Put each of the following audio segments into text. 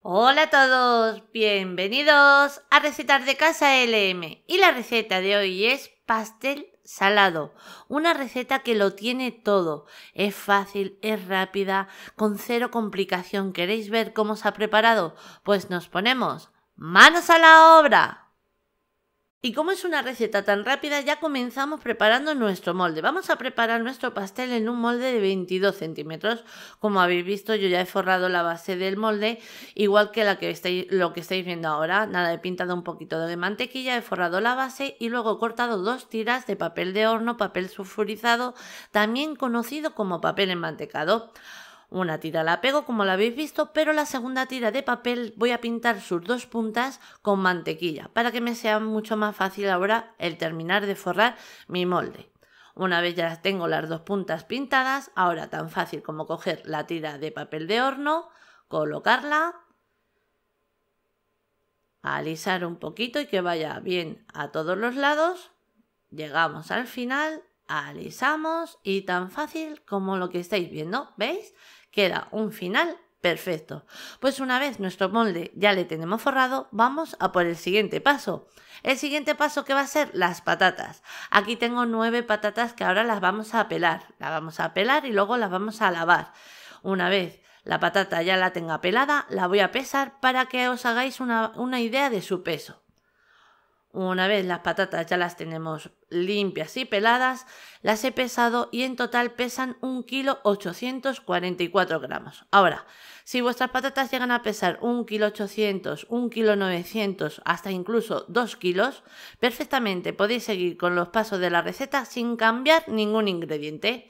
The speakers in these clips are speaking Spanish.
Hola a todos, bienvenidos a Recetas de Casa LM y la receta de hoy es pastel salado, una receta que lo tiene todo, es fácil, es rápida, con cero complicación. ¿Queréis ver cómo se ha preparado? Pues nos ponemos manos a la obra. Y como es una receta tan rápida, ya comenzamos preparando nuestro molde. Vamos a preparar nuestro pastel en un molde de 22 centímetros. Como habéis visto, yo ya he forrado la base del molde, igual que, la que estáis, lo que estáis viendo ahora. Nada, he pintado un poquito de mantequilla, he forrado la base y luego he cortado dos tiras de papel de horno, papel sulfurizado, también conocido como papel enmantecado. Una tira la pego como la habéis visto, pero la segunda tira de papel voy a pintar sus dos puntas con mantequilla para que me sea mucho más fácil ahora el terminar de forrar mi molde. Una vez ya tengo las dos puntas pintadas, ahora tan fácil como coger la tira de papel de horno, colocarla, alisar un poquito y que vaya bien a todos los lados. Llegamos al final, alisamos y tan fácil como lo que estáis viendo, ¿veis? Queda un final perfecto. Pues una vez nuestro molde ya le tenemos forrado, vamos a por el siguiente paso. El siguiente paso que va a ser las patatas. Aquí tengo nueve patatas que ahora las vamos a pelar. Las vamos a pelar y luego las vamos a lavar. Una vez la patata ya la tenga pelada, la voy a pesar para que os hagáis una, una idea de su peso. Una vez las patatas ya las tenemos limpias y peladas, las he pesado y en total pesan 1 kilo 844 gramos. Ahora, si vuestras patatas llegan a pesar 1 kilo 800, 1 kilo 900, hasta incluso 2 kilos, perfectamente podéis seguir con los pasos de la receta sin cambiar ningún ingrediente.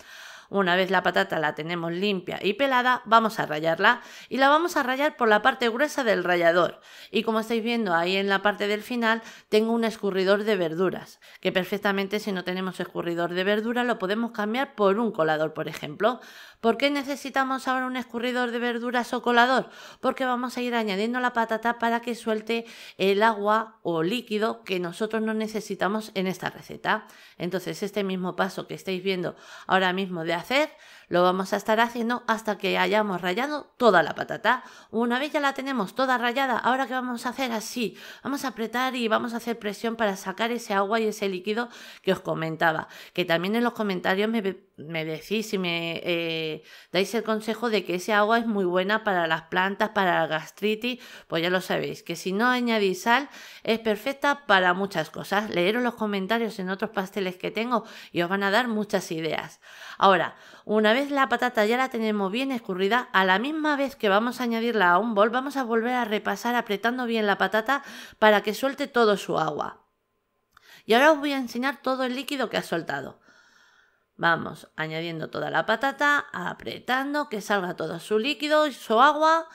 Una vez la patata la tenemos limpia y pelada, vamos a rayarla y la vamos a rayar por la parte gruesa del rallador. Y como estáis viendo ahí en la parte del final, tengo un escurridor de verduras, que perfectamente si no tenemos escurridor de verduras lo podemos cambiar por un colador, por ejemplo. ¿Por qué necesitamos ahora un escurridor de verduras o colador? Porque vamos a ir añadiendo la patata para que suelte el agua o líquido que nosotros no necesitamos en esta receta. Entonces este mismo paso que estáis viendo ahora mismo de hacer, lo vamos a estar haciendo hasta que hayamos rallado toda la patata. Una vez ya la tenemos toda rallada, ahora qué vamos a hacer así, vamos a apretar y vamos a hacer presión para sacar ese agua y ese líquido que os comentaba, que también en los comentarios me me decís y me eh, dais el consejo de que ese agua es muy buena para las plantas, para la gastritis, pues ya lo sabéis, que si no añadís sal es perfecta para muchas cosas. Leeros los comentarios en otros pasteles que tengo y os van a dar muchas ideas. Ahora, una vez la patata ya la tenemos bien escurrida, a la misma vez que vamos a añadirla a un bol, vamos a volver a repasar apretando bien la patata para que suelte todo su agua. Y ahora os voy a enseñar todo el líquido que ha soltado. Vamos añadiendo toda la patata, apretando que salga todo su líquido y su agua.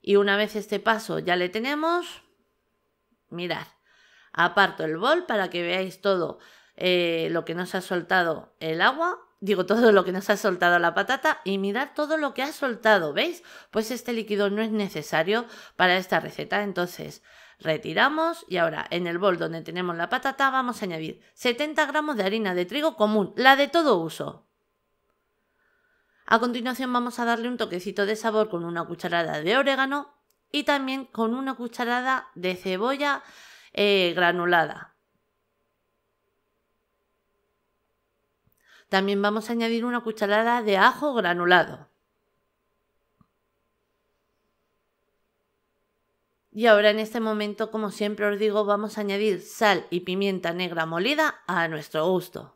Y una vez este paso ya le tenemos, mirad, aparto el bol para que veáis todo eh, lo que nos ha soltado el agua, digo todo lo que nos ha soltado la patata y mirad todo lo que ha soltado, ¿veis? Pues este líquido no es necesario para esta receta, entonces Retiramos y ahora en el bol donde tenemos la patata vamos a añadir 70 gramos de harina de trigo común, la de todo uso. A continuación vamos a darle un toquecito de sabor con una cucharada de orégano y también con una cucharada de cebolla eh, granulada. También vamos a añadir una cucharada de ajo granulado. Y ahora en este momento, como siempre os digo, vamos a añadir sal y pimienta negra molida a nuestro gusto.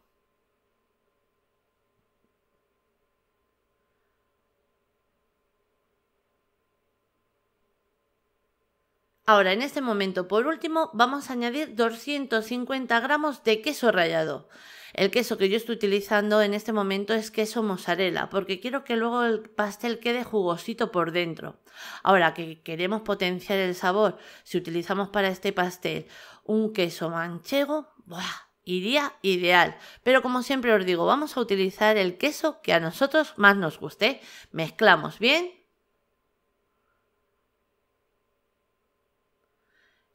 Ahora, en este momento, por último, vamos a añadir 250 gramos de queso rallado. El queso que yo estoy utilizando en este momento es queso mozzarella, porque quiero que luego el pastel quede jugosito por dentro. Ahora que queremos potenciar el sabor, si utilizamos para este pastel un queso manchego, iría ideal. Pero como siempre os digo, vamos a utilizar el queso que a nosotros más nos guste. Mezclamos bien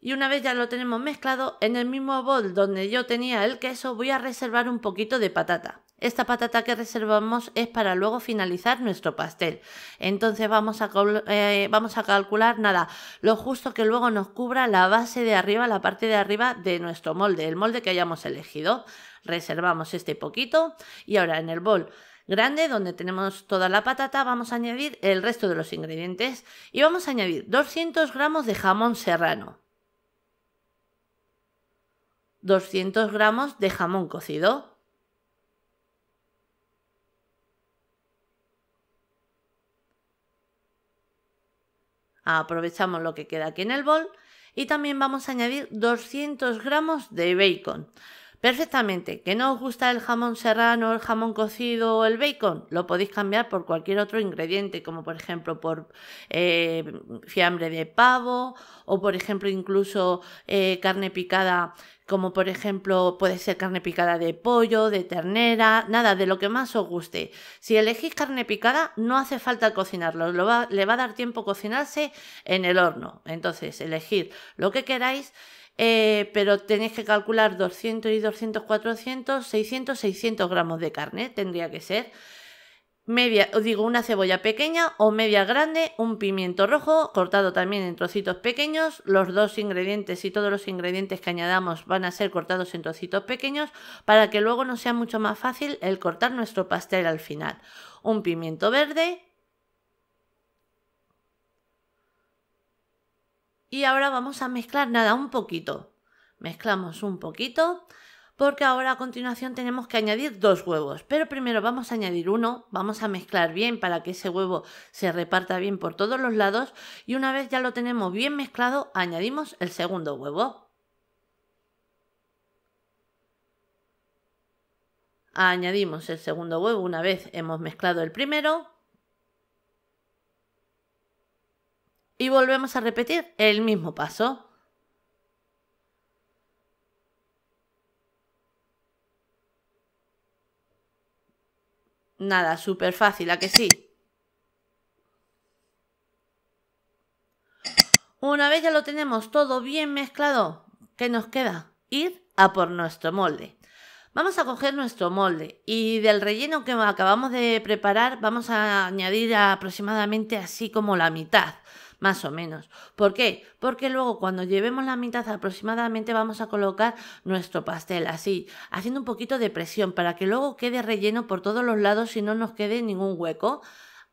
y una vez ya lo tenemos mezclado, en el mismo bol donde yo tenía el queso voy a reservar un poquito de patata. Esta patata que reservamos es para luego finalizar nuestro pastel. Entonces vamos a, eh, vamos a calcular nada, lo justo que luego nos cubra la base de arriba, la parte de arriba de nuestro molde, el molde que hayamos elegido. Reservamos este poquito y ahora en el bol grande donde tenemos toda la patata vamos a añadir el resto de los ingredientes y vamos a añadir 200 gramos de jamón serrano. 200 gramos de jamón cocido. Aprovechamos lo que queda aquí en el bol y también vamos a añadir 200 gramos de bacon. Perfectamente, que no os gusta el jamón serrano, el jamón cocido o el bacon, lo podéis cambiar por cualquier otro ingrediente, como por ejemplo por eh, fiambre de pavo o por ejemplo incluso eh, carne picada como por ejemplo puede ser carne picada de pollo, de ternera, nada, de lo que más os guste. Si elegís carne picada, no hace falta cocinarlo, le va a dar tiempo cocinarse en el horno. Entonces, elegid lo que queráis. Eh, pero tenéis que calcular 200 y 200, 400, 600, 600 gramos de carne, tendría que ser media, digo, una cebolla pequeña o media grande, un pimiento rojo cortado también en trocitos pequeños, los dos ingredientes y todos los ingredientes que añadamos van a ser cortados en trocitos pequeños para que luego nos sea mucho más fácil el cortar nuestro pastel al final. Un pimiento verde. Y ahora vamos a mezclar nada, un poquito. Mezclamos un poquito porque ahora a continuación tenemos que añadir dos huevos, pero primero vamos a añadir uno, vamos a mezclar bien para que ese huevo se reparta bien por todos los lados y una vez ya lo tenemos bien mezclado añadimos el segundo huevo. Añadimos el segundo huevo una vez hemos mezclado el primero. Y volvemos a repetir el mismo paso. Nada, súper fácil, ¿a que sí? Una vez ya lo tenemos todo bien mezclado, ¿qué nos queda? Ir a por nuestro molde. Vamos a coger nuestro molde y del relleno que acabamos de preparar vamos a añadir aproximadamente así como la mitad más o menos. ¿Por qué? Porque luego cuando llevemos la mitad aproximadamente vamos a colocar nuestro pastel así, haciendo un poquito de presión para que luego quede relleno por todos los lados y no nos quede ningún hueco.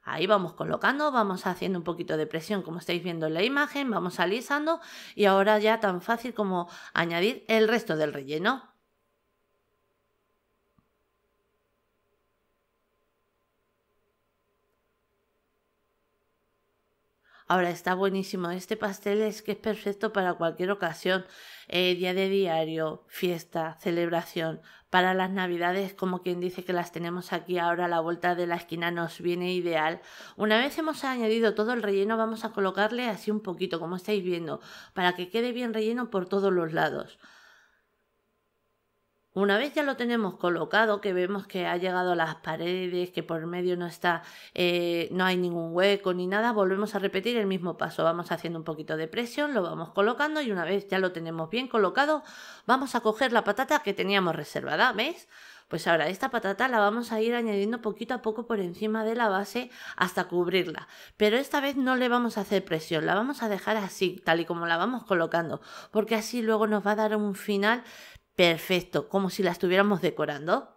Ahí vamos colocando, vamos haciendo un poquito de presión como estáis viendo en la imagen, vamos alisando y ahora ya tan fácil como añadir el resto del relleno. Ahora está buenísimo. Este pastel es que es perfecto para cualquier ocasión. Eh, día de diario, fiesta, celebración. Para las navidades, como quien dice que las tenemos aquí ahora a la vuelta de la esquina, nos viene ideal. Una vez hemos añadido todo el relleno, vamos a colocarle así un poquito, como estáis viendo, para que quede bien relleno por todos los lados. Una vez ya lo tenemos colocado, que vemos que ha llegado a las paredes, que por medio no está, eh, no hay ningún hueco ni nada, volvemos a repetir el mismo paso. Vamos haciendo un poquito de presión, lo vamos colocando y una vez ya lo tenemos bien colocado, vamos a coger la patata que teníamos reservada, veis Pues ahora esta patata la vamos a ir añadiendo poquito a poco por encima de la base hasta cubrirla. Pero esta vez no le vamos a hacer presión, la vamos a dejar así, tal y como la vamos colocando, porque así luego nos va a dar un final Perfecto, como si la estuviéramos decorando.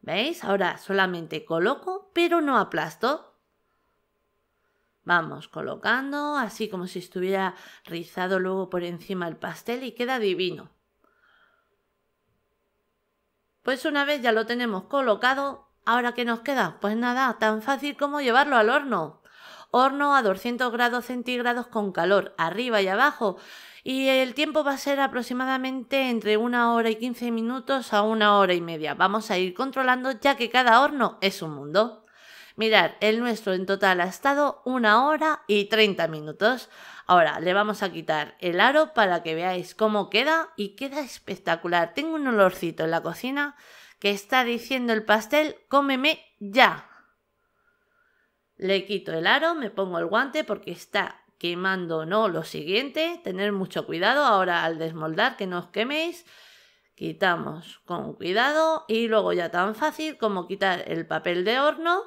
¿Veis? Ahora solamente coloco, pero no aplasto. Vamos colocando, así como si estuviera rizado luego por encima el pastel y queda divino. Pues una vez ya lo tenemos colocado, ¿ahora qué nos queda? Pues nada, tan fácil como llevarlo al horno horno a 200 grados centígrados con calor arriba y abajo y el tiempo va a ser aproximadamente entre una hora y 15 minutos a una hora y media. Vamos a ir controlando ya que cada horno es un mundo. Mirad, el nuestro en total ha estado una hora y 30 minutos. Ahora le vamos a quitar el aro para que veáis cómo queda y queda espectacular. Tengo un olorcito en la cocina que está diciendo el pastel, cómeme ya. Le quito el aro, me pongo el guante porque está quemando, ¿no? Lo siguiente, tener mucho cuidado ahora al desmoldar que no os queméis. Quitamos con cuidado y luego ya tan fácil como quitar el papel de horno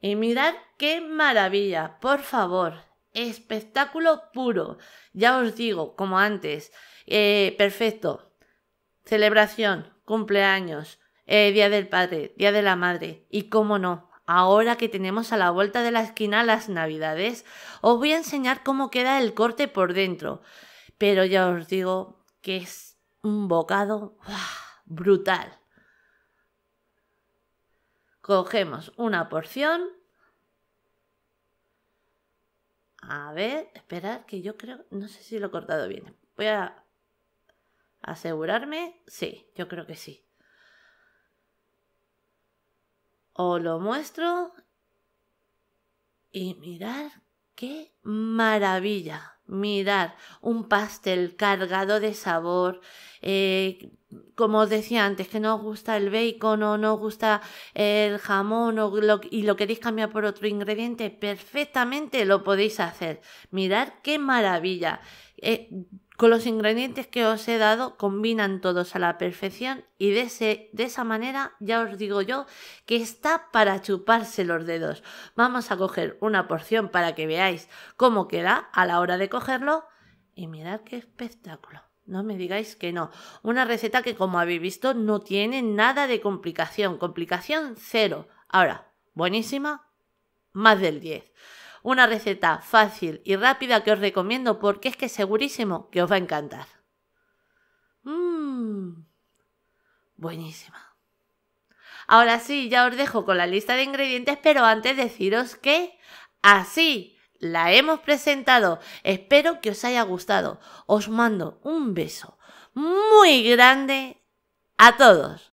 Y mirad qué maravilla, por favor, espectáculo puro. Ya os digo, como antes, eh, perfecto. Celebración, cumpleaños, eh, Día del Padre, Día de la Madre y, cómo no, ahora que tenemos a la vuelta de la esquina las navidades, os voy a enseñar cómo queda el corte por dentro. Pero ya os digo que es un bocado brutal. Cogemos una porción. A ver, esperar que yo creo, no sé si lo he cortado bien. Voy a asegurarme, sí, yo creo que sí. o lo muestro y mirar qué maravilla. mirar un pastel cargado de sabor. Eh, como os decía antes, que no os gusta el bacon o no os gusta el jamón o y lo queréis cambiar por otro ingrediente, perfectamente lo podéis hacer. mirar qué maravilla. Eh, con los ingredientes que os he dado combinan todos a la perfección y de, de esa manera ya os digo yo que está para chuparse los dedos. Vamos a coger una porción para que veáis cómo queda a la hora de cogerlo y mirad qué espectáculo. No me digáis que no. Una receta que como habéis visto no tiene nada de complicación. Complicación cero. Ahora, buenísima, más del 10. Una receta fácil y rápida que os recomiendo porque es que segurísimo que os va a encantar. Mmm, buenísima. Ahora sí, ya os dejo con la lista de ingredientes, pero antes deciros que así la hemos presentado. Espero que os haya gustado. Os mando un beso muy grande a todos.